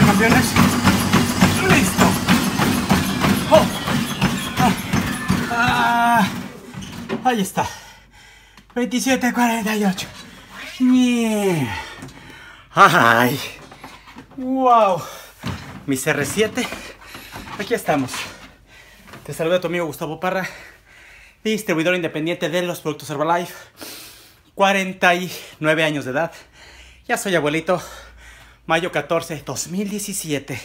Campeones, ¡Listo! Oh. Ah. Ahí está. 27.48. ¡Ay! ¡Wow! Mi CR7. Aquí estamos. Te saluda tu amigo Gustavo Parra, distribuidor independiente de los productos Herbalife. 49 años de edad. Ya soy abuelito mayo 14 2017.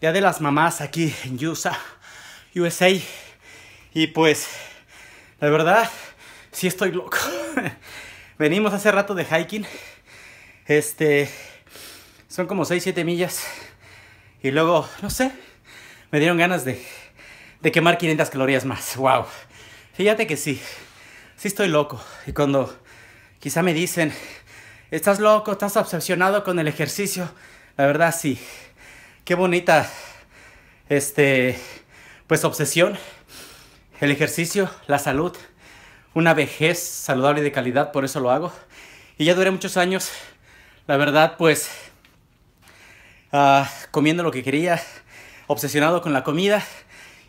Día de las mamás aquí en USA, USA. Y pues, la verdad, sí estoy loco. Venimos hace rato de hiking. Este, son como 6, 7 millas. Y luego, no sé, me dieron ganas de, de quemar 500 calorías más. Wow. Fíjate que sí, sí estoy loco. Y cuando quizá me dicen Estás loco, estás obsesionado con el ejercicio. La verdad, sí. Qué bonita, este, pues obsesión. El ejercicio, la salud, una vejez saludable y de calidad, por eso lo hago. Y ya duré muchos años, la verdad, pues, ah, comiendo lo que quería, obsesionado con la comida.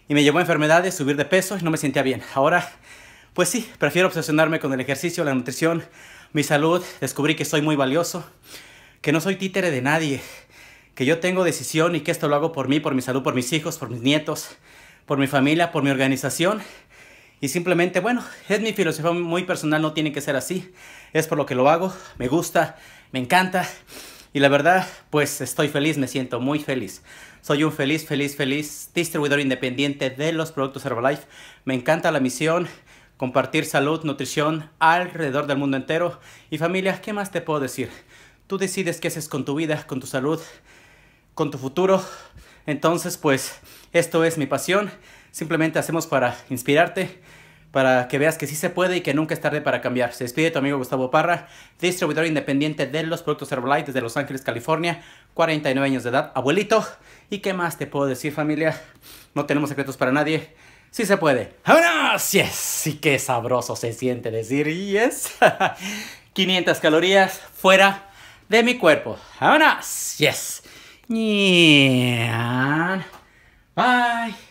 Y me llevó a enfermedades, subir de peso y no me sentía bien. Ahora pues sí, prefiero obsesionarme con el ejercicio, la nutrición, mi salud. Descubrí que soy muy valioso, que no soy títere de nadie, que yo tengo decisión y que esto lo hago por mí, por mi salud, por mis hijos, por mis nietos, por mi familia, por mi organización. Y simplemente, bueno, es mi filosofía muy personal, no tiene que ser así. Es por lo que lo hago, me gusta, me encanta. Y la verdad, pues estoy feliz, me siento muy feliz. Soy un feliz, feliz, feliz distribuidor independiente de los productos Herbalife. Me encanta la misión, compartir salud, nutrición alrededor del mundo entero. Y familia, ¿qué más te puedo decir? Tú decides qué haces con tu vida, con tu salud, con tu futuro. Entonces, pues, esto es mi pasión. Simplemente hacemos para inspirarte, para que veas que sí se puede y que nunca es tarde para cambiar. Se despide tu amigo Gustavo Parra, distribuidor independiente de los productos Herbalife desde Los Ángeles, California, 49 años de edad, abuelito. ¿Y qué más te puedo decir familia? No tenemos secretos para nadie. Sí se puede. ¡Vámonos! Yes. Sí qué sabroso se siente decir yes. 500 calorías fuera de mi cuerpo. ¡Vámonos! Yes. Yeah. Bye.